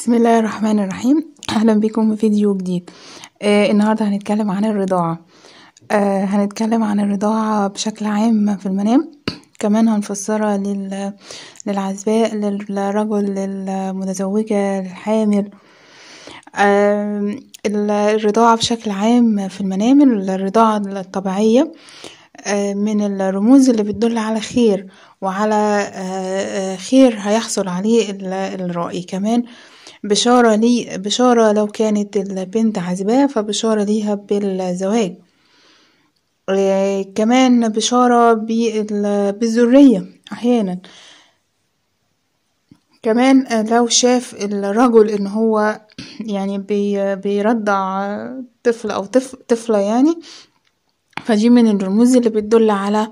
بسم الله الرحمن الرحيم اهلا بكم في فيديو جديد آه النهارده هنتكلم عن الرضاعه آه هنتكلم عن الرضاعه بشكل عام في المنام كمان هنفسرها لل... للعزباء للرجل للمتزوجه للحامل آه الرضاعه بشكل عام في المنام الرضاعه الطبيعيه آه من الرموز اللي بتدل على خير وعلى آه، آه، خير هيحصل عليه الرأي كمان بشارة لي بشارة لو كانت البنت عازباه فبشارة ليها بالزواج آه، كمان بشارة بالذرية أحيانا كمان لو شاف الرجل ان هو يعني بيرضع طفل او طفلة يعني فدي من الرموز اللي بتدل على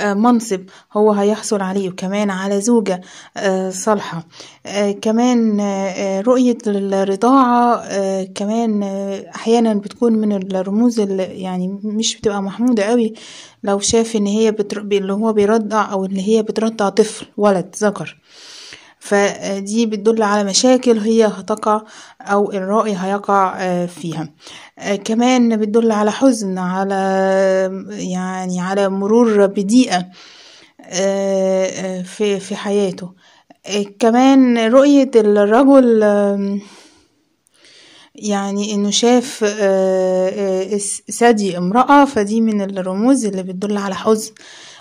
آه، منصب هو هيحصل عليه وكمان على زوجة آه، صالحة آه، كمان رؤية الرضاعة كمان أحيانا بتكون من الرموز اللي يعني مش بتبقى محمودة قوي لو شاف إن هي بتر... اللي هو بيرضع أو اللي هي بترضع طفل ولد ذكر فدي بتدل على مشاكل هي هتقع أو الرائي هيقع آه، فيها آه، كمان بتدل على حزن على يعني على مرور بضيقة آه، في في حياته كمان رؤية الرجل يعني انه شاف ثدي امرأة فدي من الرموز اللي بتدل على حزن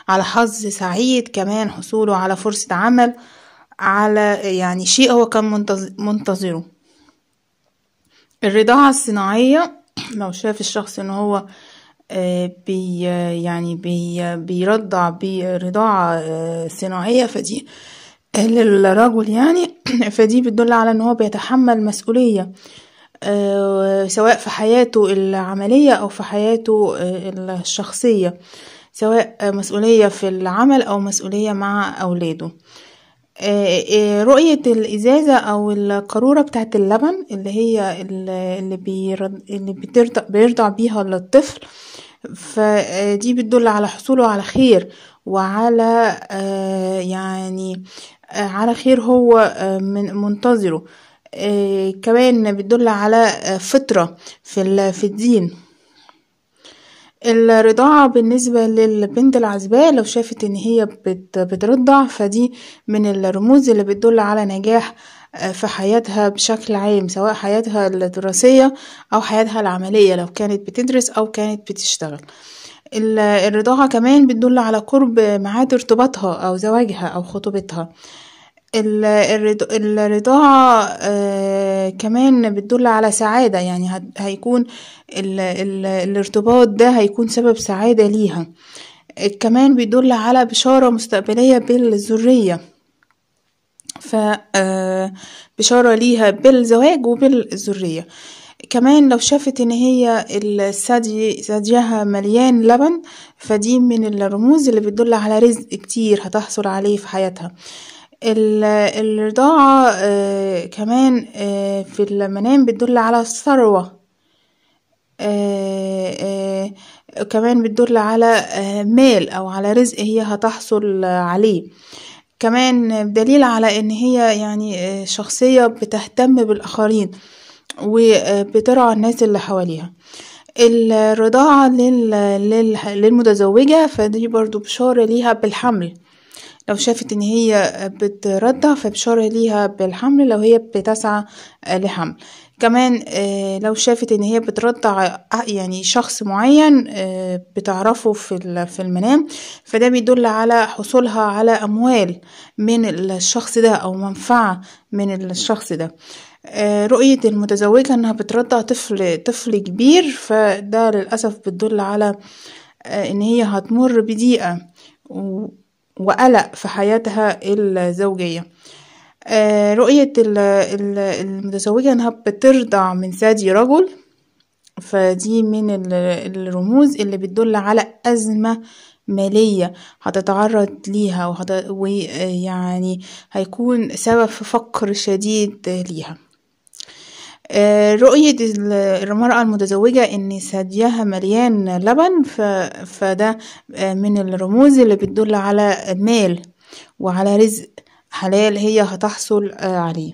على حظ سعيد كمان حصوله على فرصة عمل على يعني شيء هو كان منتظره الرضاعة الصناعية لو شاف الشخص ان هو آه، بي يعني بي بيرضع برضاعة آه، صناعية فدي للرجل يعني فدي بتدل على ان هو بيتحمل مسؤولية آه، سواء في حياته العملية او في حياته الشخصية سواء مسؤولية في العمل او مسؤولية مع اولاده آه، آه، رؤية الإزازة أو القارورة بتاعة اللبن اللي هي اللي بيرض... اللي بيرضع بيها الطفل فدي آه، بتدل على حصوله على خير وعلى يعني على خير هو من منتظره كمان بتدل على فطرة في في الدين الرضاعة بالنسبة للبنت العزباء لو شافت إن هي بترضع فدي من الرموز اللي بتدل على نجاح آه، في حياتها بشكل عام سواء حياتها الدراسية أو حياتها العملية لو كانت بتدرس أو كانت بتشتغل، الرضاعة كمان بتدل على قرب ميعاد ارتباطها أو زواجها أو خطوبتها. الرضاعة آه، كمان بتدل على سعادة يعني هيكون الارتباط ده هيكون سبب سعادة ليها كمان بيدل على بشارة مستقبلية بالذرية فبشارة بشارة ليها بالزواج وبالذرية كمان لو شافت ان هي الثدي ثديها مليان لبن فدي من الرموز اللي بتدل على رزق كتير هتحصل عليه في حياتها الرضاعة آه، كمان آه، في المنام بتدل على الثروة آه، كمان بتدل على مال او على رزق هي هتحصل عليه كمان دليل على ان هي يعني شخصية بتهتم بالاخرين وبترعى الناس اللي حواليها الرضاعة للمتزوجة فدي برضو بشارة ليها بالحمل لو شافت ان هي بترضع فبشاره ليها بالحمل لو هي بتسعى لحمل كمان آه، لو شافت ان هي بترضع آه، يعني شخص معين آه، بتعرفه في في المنام فده بيدل على حصولها على اموال من الشخص ده او منفعه من الشخص ده رؤية المتزوجة انها بترضع طفل طفل كبير فده للأسف بتدل على ان هي هتمر بضيقة وقلق في حياتها الزوجية آه، رؤية المتزوجة انها بترضع من ثدي رجل فدي من الرموز اللي بتدل على أزمة مالية هتتعرض ليها ويعني هيكون سبب فقر شديد ليها رؤية المرأة المتزوجة إن ثديها مليان لبن فده آه، من الرموز اللي بتدل على مال وعلى رزق حلال هي هتحصل آه، عليه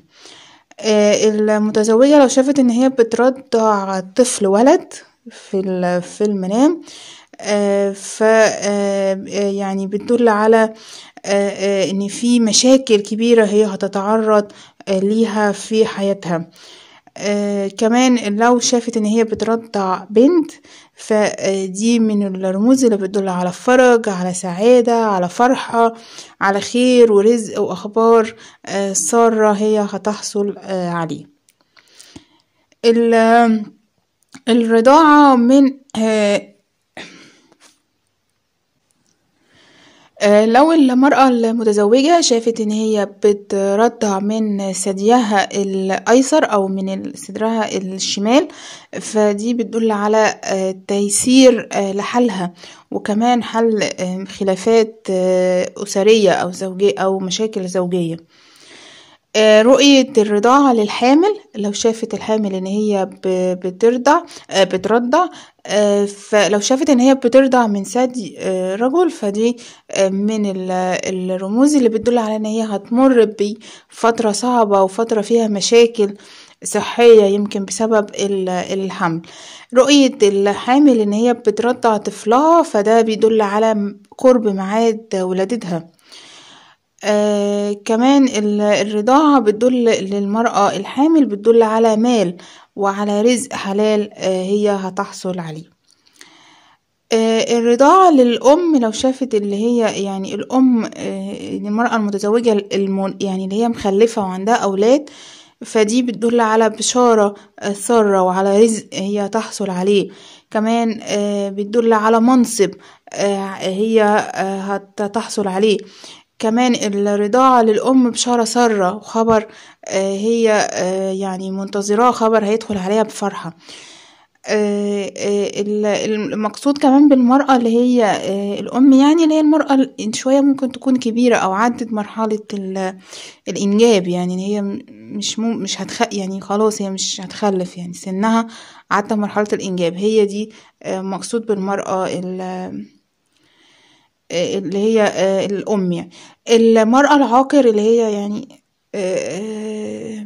آه، المتزوجة لو شافت إن هي بترضع طفل ولد في في المنام ف يعني بتدل على ان في مشاكل كبيره هي هتتعرض ليها في حياتها آه، كمان لو شافت ان هي بترضع بنت فدي من الرموز اللي بتدل على فرج على سعادة على فرحة على خير ورزق واخبار آه، سارة هي هتحصل آه، عليه الرضاعة من آه، لو المرأة المتزوجة شافت إن هي بترضع من ثديها الأيسر أو من صدرها الشمال فدي بتدل على آه، تيسير آه، لحالها وكمان حل خلافات أسرية أو زوجية أو مشاكل زوجية آه، رؤية الرضاعة للحامل لو شافت الحامل ان هي بترضع بترضع آه، آه، فلو شافت ان هي بترضع من ثدي رجل فدي من الرموز اللي بتدل على ان هي هتمر بفترة صعبة وفترة فيها مشاكل صحية يمكن بسبب الحمل رؤية الحامل ان هي بترضع طفلها فده بيدل على قرب معاد ولادتها آه، كمان الرضاعة بتدل للمرأة الحامل بتدل على مال وعلى رزق حلال آه، هي هتحصل عليه آه، الرضاعة للأم لو شافت اللي هي يعني الأم المرأة المتزوجة يعني اللي هي مخلفة وعندها أولاد فدي بتدل على بشارة سارة وعلى رزق هي تحصل عليه كمان بتدل على منصب هي هتحصل عليه كمان الرضاعة للأم بشارة سارة وخبر آه، هي آه، يعني منتظرة خبر هيدخل عليها بفرحة آه، المقصود كمان بالمرأة اللي هي الأم يعني اللي هي المرأة شوية ممكن تكون كبيرة أو عدت مرحلة الإنجاب يعني هي مش مم مش هتخ يعني خلاص هي مش هتخلف يعني سنها عدت مرحلة الإنجاب هي دي مقصود بالمرأة آه، اللي هي آه، الأم يعني المرأة العاقر اللي هي يعني آه،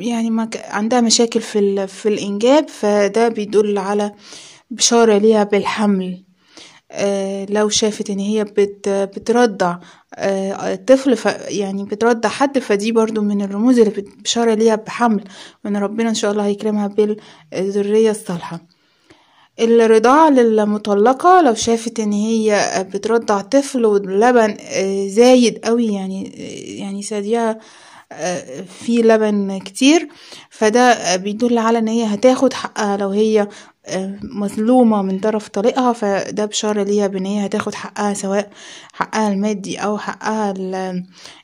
يعني ما عندها مشاكل في, في الإنجاب فده بيدل على بشارة ليها بالحمل لو شافت ان هي بت بترضع الطفل ف يعني بترضع حد فدي برضو من الرموز اللي بشارة ليها بحمل وان ربنا ان شاء الله هيكرمها بالذرية الصالحة الرضاعة للمطلقة لو شافت ان هي بترضع طفل واللبن آه، زايد قوي يعني آه، يعني ثديها آه، في لبن كتير فده بيدل على ان هي هتاخد حقها لو هي مظلومة من طرف طليقها فده بشارة ليها بان هي هتاخد حقها سواء حقها المادي او حقها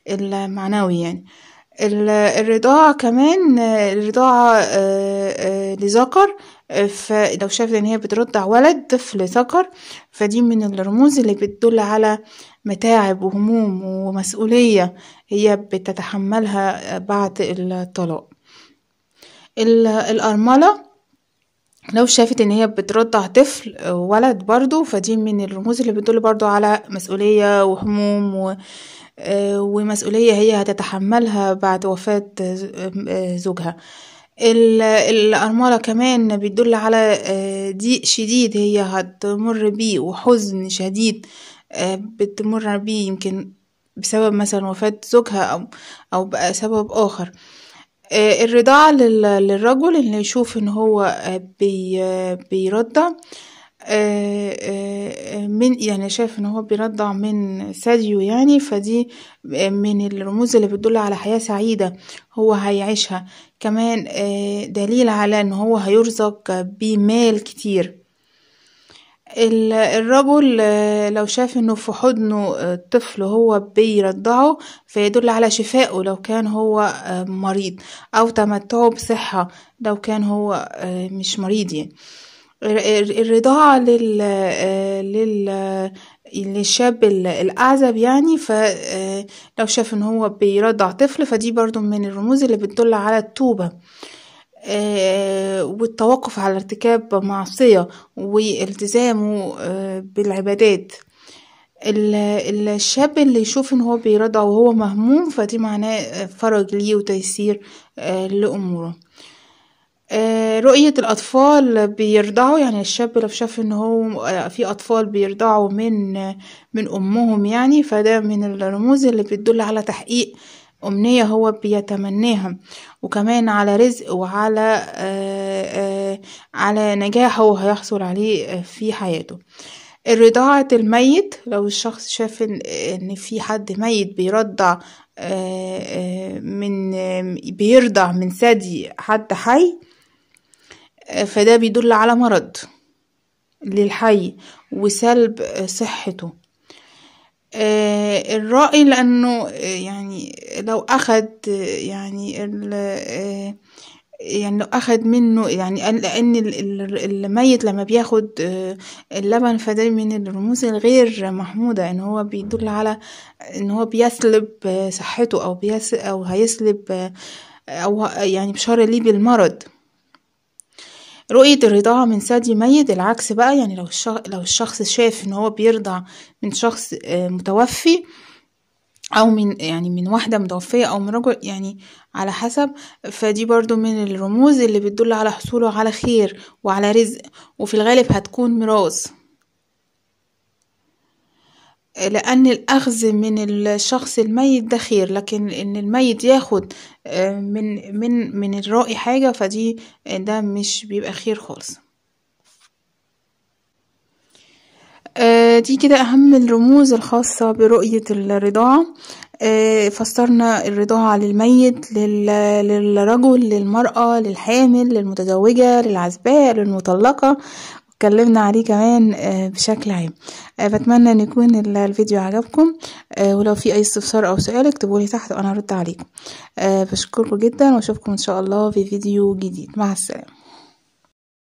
المعنوي يعني الرضاعة كمان الرضاعة لذكر فلو شافت ان هي بترضع ولد طفل ذكر فدي من الرموز اللي بتدل على متاعب وهموم ومسؤولية هي بتتحملها بعد الطلاق الأرملة لو شافت ان هي بترضع طفل ولد برضو فدي من الرموز اللي بتدل برضو على مسؤولية وهموم و... آه، ومسؤولية هي هتتحملها بعد وفاة آه، آه، زوجها الأرملة كمان بيدل على آه، ضيق شديد هي هتمر بيه وحزن شديد آه، بتمر بيه يمكن بسبب مثلا وفاة زوجها أو بسبب آخر آه، الرضاعة للرجل اللي يشوف أن هو بيرضع آه، آه، آه، من يعني شايف ان هو بيرضع من ساديو يعني فدي من الرموز اللي بتدل على حياة سعيدة هو هيعيشها كمان دليل على ان هو هيرزق بمال كتير الرجل لو شاف انه في حضنه الطفل هو بيرضعه فيدل على شفائه لو كان هو مريض او تمتعه بصحة لو كان هو مش مريض يعني الرضاعة لل لل للشاب الأعزب يعني فلو آه، شاف إن هو بيرضع طفل فدي برضو من الرموز اللي بتدل على التوبة آه، والتوقف على ارتكاب معصية والتزامه آه، بالعبادات الشاب اللي يشوف ان هو بيرضع وهو مهموم فدي معناه فرج ليه وتيسير لأموره آه، رؤية الأطفال بيرضعوا يعني الشاب لو شاف إن هو آه، في أطفال بيرضعوا من من أمهم يعني فده من الرموز اللي بتدل على تحقيق أمنية هو بيتمناها وكمان على رزق وعلى آه، على نجاح هو هيحصل عليه في حياته رضاعة الميت لو الشخص شاف إن في حد ميت بيرضع من بيرضع من ثدي حد حي فده بيدل على مرض للحي وسلب صحته آه، الرأي لأنه آه، يعني لو أخد يعني آه، يعني لو أخد منه يعني لأن الميت لما بياخد اللبن فده من الرموز الغير محمودة إن هو بيدل على إن هو بيسلب صحته أو بيس أو هيسلب أو يعني بشارة ليه بالمرض رؤية الرضاعة من ثدي ميت العكس بقى يعني لو الشخص, لو الشخص شاف ان هو بيرضع من شخص آه، متوفي او من يعني من واحدة متوفية او من رجل يعني على حسب فدي برضو من الرموز اللي بتدل على حصوله على خير وعلى رزق وفي الغالب هتكون ميراث لأن الأخذ من الشخص الميت ده خير لكن إن الميت ياخد آه، من من من الرائي حاجة فدي آه، ده مش بيبقى خير خالص آه، دي كده أهم الرموز الخاصة برؤية الرضاعة فسرنا الرضاعة للميت للرجل للمرأة للحامل للمتزوجة للعزباء للمطلقة اتكلمنا عليه كمان آه، بشكل عام آه، بتمنى ان يكون الفيديو عجبكم آه، ولو في اي استفسار او سؤال اكتبولي تحت وانا ارد عليكم بشكركم جدا واشوفكم ان شاء الله في فيديو جديد مع السلامه